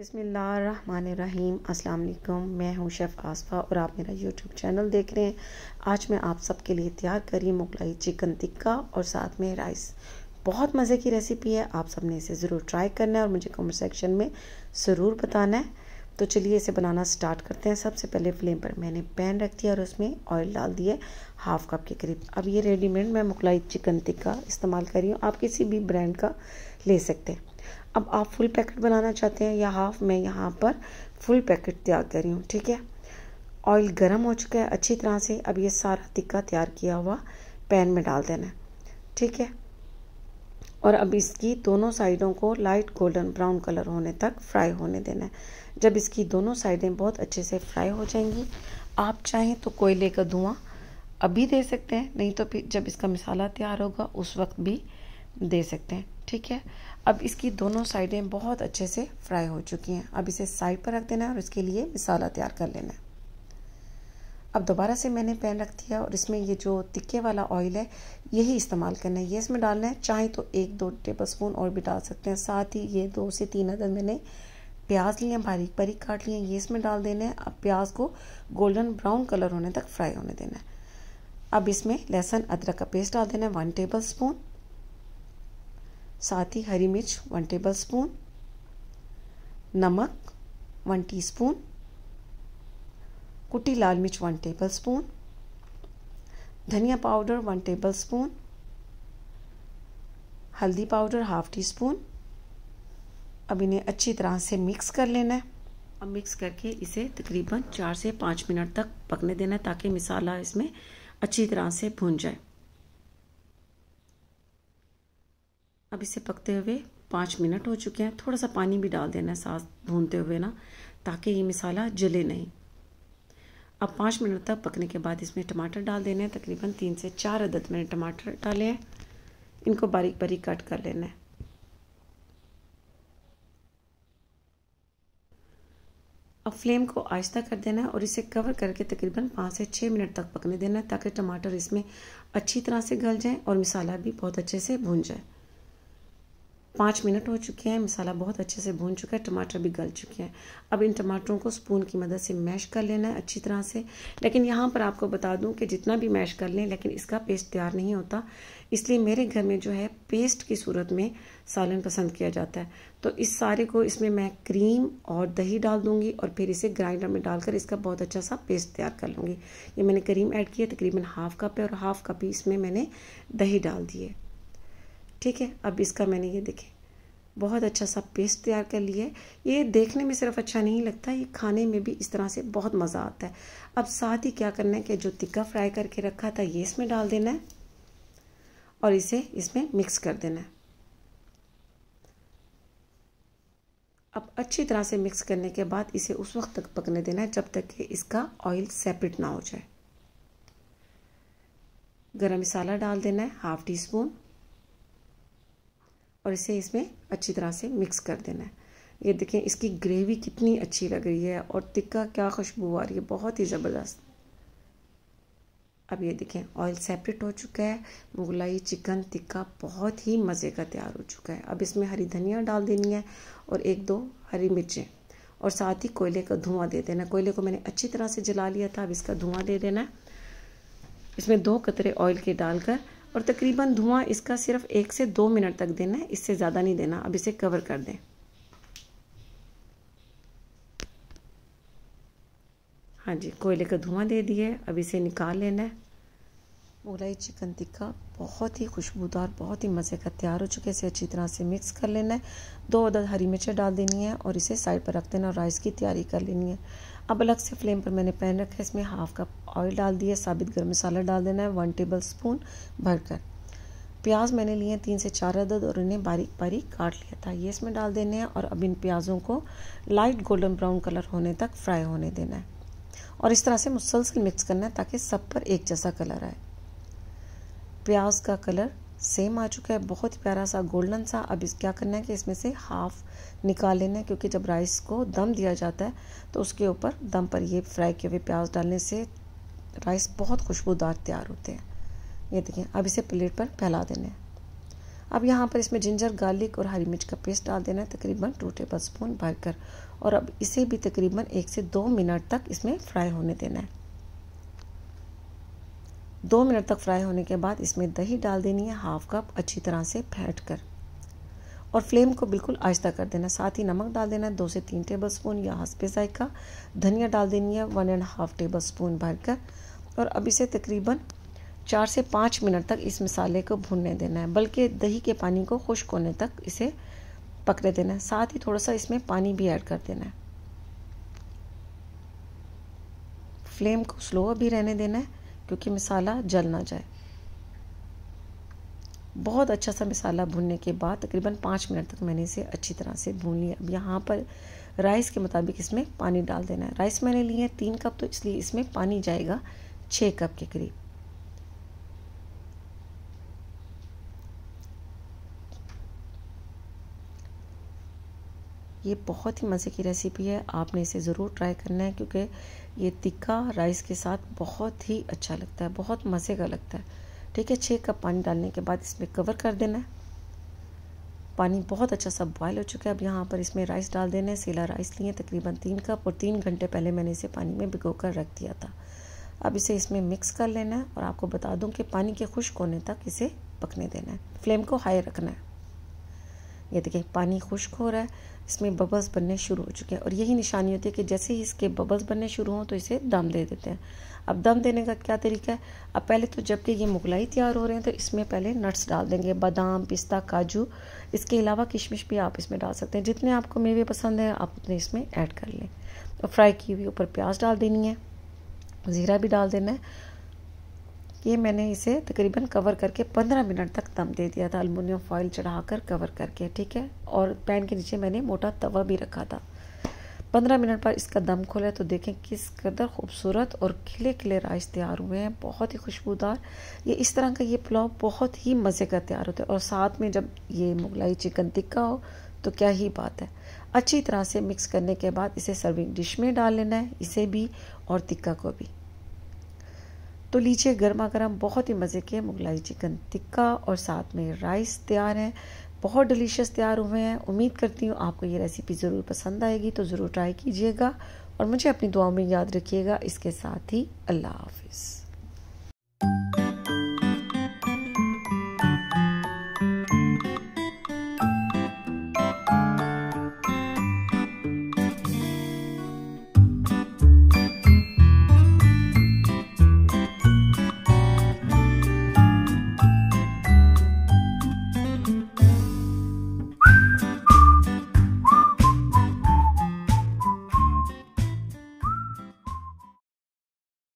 बिसमीम् अस्सलाम मैं हूं शेफ़ आसफ़ा और आप मेरा यूट्यूब चैनल देख रहे हैं आज मैं आप सबके लिए तैयार करी मुगलाई चिकन टिक्का और साथ में राइस बहुत मज़े की रेसिपी है आप सब ने इसे ज़रूर ट्राई करना है और मुझे कमेंट सेक्शन में ज़रूर बताना है तो चलिए इसे बनाना स्टार्ट करते हैं सबसे पहले फ्लेम पर मैंने पैन रख दिया और उसमें ऑयल डाल दिया हाफ़ कप के करीब अब ये रेडीमेड मैं मुगलाई चिकन टिक्का इस्तेमाल कर रही हूँ आप किसी भी ब्रांड का ले सकते हैं अब आप फुल पैकेट बनाना चाहते हैं या हाफ मैं यहाँ पर फुल पैकेट तैयार कर रही हूँ ठीक है ऑयल गर्म हो चुका है अच्छी तरह से अब ये सारा तिक्का तैयार किया हुआ पैन में डाल देना है ठीक है और अब इसकी दोनों साइडों को लाइट गोल्डन ब्राउन कलर होने तक फ्राई होने देना है जब इसकी दोनों साइडें बहुत अच्छे से फ्राई हो जाएंगी आप चाहें तो कोयले का धुआं अभी दे सकते हैं नहीं तो फिर जब इसका मसाला तैयार होगा उस वक्त भी दे सकते हैं ठीक है अब इसकी दोनों साइडें बहुत अच्छे से फ्राई हो चुकी हैं अब इसे साइड पर रख देना है और इसके लिए मिसाला तैयार कर लेना है अब दोबारा से मैंने पैन रख दिया और इसमें ये जो तिक्के वाला ऑयल है यही इस्तेमाल करना है ये इसमें डालना है चाहे तो एक दो टेबल स्पून और भी डाल सकते हैं साथ ही ये दो से तीन अदर मैंने प्याज लिए हैं बारीक बारीक काट लिए हैं ये इसमें डाल देना है अब प्याज को गोल्डन ब्राउन कलर होने तक फ्राई होने देना है अब इसमें लहसुन अदरक का पेस्ट डाल देना है वन टेबल स्पून साथ ही हरी मिर्च वन टेबल स्पून नमक वन टीस्पून कुटी लाल मिर्च वन टेबल स्पून धनिया पाउडर वन टेबल स्पून हल्दी पाउडर हाफ टी स्पून अब इन्हें अच्छी तरह से मिक्स कर लेना है अब मिक्स करके इसे तकरीबन चार से पाँच मिनट तक पकने देना है ताकि मसाला इसमें अच्छी तरह से भून जाए अब इसे पकते हुए पाँच मिनट हो चुके हैं थोड़ा सा पानी भी डाल देना है सास भूनते हुए ना ताकि ये मसाला जले नहीं अब पाँच मिनट तक पकने के बाद इसमें टमाटर डाल देने हैं तकरीबन तीन से चार अदद मैंने टमाटर डाले हैं इनको बारीक बारीक कट कर लेना है अब फ्लेम को आहिस्ता कर देना है और इसे कवर करके तकरीबन पाँच से छः मिनट तक पकने देना है ताकि टमाटर इसमें अच्छी तरह से गल जाए और मसाला भी बहुत अच्छे से भून जाए पाँच मिनट हो चुके हैं मसाला बहुत अच्छे से भून चुका है टमाटर भी गल चुके हैं अब इन टमाटरों को स्पून की मदद से मैश कर लेना है अच्छी तरह से लेकिन यहाँ पर आपको बता दूँ कि जितना भी मैश कर लें लेकिन इसका पेस्ट तैयार नहीं होता इसलिए मेरे घर में जो है पेस्ट की सूरत में सालन पसंद किया जाता है तो इस सारे को इसमें मैं क्रीम और दही डाल दूँगी और फिर इसे ग्राइंडर में डालकर इसका बहुत अच्छा सा पेस्ट तैयार कर लूँगी ये मैंने क्रीम ऐड की है तकरीबन हाफ कप है और हाफ कप ही इसमें मैंने दही डाल दिए ठीक है अब इसका मैंने ये देखे बहुत अच्छा सा पेस्ट तैयार कर लिया है ये देखने में सिर्फ अच्छा नहीं लगता ये खाने में भी इस तरह से बहुत मज़ा आता है अब साथ ही क्या करना है कि जो तिक्का फ्राई करके रखा था ये इसमें डाल देना है और इसे इसमें मिक्स कर देना है अब अच्छी तरह से मिक्स करने के बाद इसे उस वक्त तक पकने देना है जब तक कि इसका ऑयल सेपरेट ना हो जाए गरम मसाला डाल देना है हाफ़ टी स्पून और इसे इसमें अच्छी तरह से मिक्स कर देना है ये देखें इसकी ग्रेवी कितनी अच्छी लग रही है और तिक्का क्या खुशबू आ रही है बहुत ही ज़बरदस्त अब ये देखें ऑयल सेपरेट हो चुका है मुगलाई चिकन टिक्का बहुत ही मज़े का तैयार हो चुका है अब इसमें हरी धनिया डाल देनी है और एक दो हरी मिर्चें और साथ ही कोयले का धुआं दे देना कोयले को मैंने अच्छी तरह से जला लिया था अब इसका धुआं दे देना इसमें दो कतरे ऑयल के डालकर और तकरीबन धुआं इसका सिर्फ एक से दो मिनट तक देना है इससे ज़्यादा नहीं देना अब इसे कवर कर दें हाँ जी कोयले का धुआं दे दिए अब इसे निकाल लेना है मुगलाई चिकन टिक्का बहुत ही खुशबूदार बहुत ही मज़े का तैयार हो चुके इसे अच्छी तरह से मिक्स कर लेना है दो अदद हरी मिर्चें डाल देनी है और इसे साइड पर रख देना और राइस की तैयारी कर लेनी है अब अलग से फ्लेम पर मैंने पैन रखा है इसमें हाफ कप ऑयल डाल दिया साबित गर्म मसाला डाल देना है वन टेबल स्पून भरकर प्याज मैंने लिए हैं तीन से चार अदद और इन्हें बारीक बारीक काट लिया था ये इसमें डाल देने हैं और अब इन प्याज़ों को लाइट गोल्डन ब्राउन कलर होने तक फ्राई होने देना है और इस तरह से मुसलसल मिक्स करना है ताकि सब पर एक जैसा कलर आए प्याज का कलर सेम आ चुका है बहुत ही प्यारा सा गोल्डन सा अब इस क्या करना है कि इसमें से हाफ निकाल लेना है क्योंकि जब राइस को दम दिया जाता है तो उसके ऊपर दम पर ये फ्राई किए हुए प्याज डालने से राइस बहुत खुशबूदार तैयार होते हैं ये देखें अब इसे प्लेट पर फैला देना है अब यहाँ पर इसमें जिंजर गार्लिक और हरी मिर्च का पेस्ट डाल देना है तकरीबन टू टेबल स्पून भरकर और अब इसे भी तकरीबन एक से दो मिनट तक इसमें फ्राई होने देना है दो मिनट तक फ्राई होने के बाद इसमें दही डाल देनी है हाफ कप अच्छी तरह से फेंट कर और फ्लेम को बिल्कुल आहिस्ता कर देना साथ ही नमक डाल देना है दो से तीन टेबल स्पून या हंसपे जायका धनिया डाल देनी है one and half tablespoon भर कर और अब इसे तकरीबन चार से पाँच मिनट तक इस मसाले को भूनने देना है बल्कि दही के पानी को खुश्क होने तक इसे पकड़े देना है साथ ही थोड़ा सा इसमें पानी भी ऐड कर देना है फ्लेम को स्लो भी रहने देना है क्योंकि मिसाला जल ना जाए बहुत अच्छा सा मिसाला भूनने के बाद तकरीबन पाँच मिनट तक मैंने इसे अच्छी तरह से भून लिया अब यहाँ पर राइस के मुताबिक इसमें पानी डाल देना है राइस मैंने लिए हैं तीन कप तो इसलिए इसमें पानी जाएगा छः कप के करीब ये बहुत ही मज़े की रेसिपी है आपने इसे ज़रूर ट्राई करना है क्योंकि ये तिक्का राइस के साथ बहुत ही अच्छा लगता है बहुत मज़े का लगता है ठीक है छः कप पानी डालने के बाद इसमें कवर कर देना है पानी बहुत अच्छा सा बॉयल हो चुका है अब यहाँ पर इसमें राइस डाल देना है सीला राइस लिए तकरीबन तीन कप और तीन घंटे पहले मैंने इसे पानी में भिगो कर रख दिया था अब इसे इसमें मिक्स कर लेना है और आपको बता दूँ कि पानी के खुश्क होने तक इसे पकने देना है फ्लेम को हाई रखना है ये देखिए पानी खुश्क हो रहा है इसमें बबल्स बनने शुरू हो चुके हैं और यही निशानी होती है कि जैसे ही इसके बबल्स बनने शुरू हों तो इसे दम दे देते हैं अब दम देने का क्या तरीका है अब पहले तो जबकि ये मुगलाई तैयार हो रहे हैं तो इसमें पहले नट्स डाल देंगे बादाम पिस्ता काजू इसके अलावा किशमिश भी आप इसमें डाल सकते हैं जितने आपको मेवे पसंद हैं आप उतने इसमें ऐड कर लें और तो फ्राई की हुई ऊपर प्याज डाल देनी है ज़ीरा भी डाल देना है ये मैंने इसे तकरीबन कवर करके 15 मिनट तक दम दे दिया था अलमुनियम फॉइल चढ़ाकर कवर करके ठीक है और पैन के नीचे मैंने मोटा तवा भी रखा था 15 मिनट पर इसका दम खोला तो देखें किस कदर खूबसूरत और खिले खिले राइस तैयार हुए हैं बहुत ही खुशबूदार ये इस तरह का ये पुलाव बहुत ही मज़े का तैयार होता है और साथ में जब ये मुगलाई चिकन टिक्का हो तो क्या ही बात है अच्छी तरह से मिक्स करने के बाद इसे सर्विंग डिश में डाल लेना है इसे भी और टिक्का को भी तो लीजिए गर्मा गर्म बहुत ही मज़े के मुगलाई चिकन टिक्का और साथ में राइस तैयार है बहुत डिलीशियस तैयार हुए हैं उम्मीद करती हूँ आपको ये रेसिपी ज़रूर पसंद आएगी तो ज़रूर ट्राई कीजिएगा और मुझे अपनी दुआओं में याद रखिएगा इसके साथ ही अल्लाह हाफिज़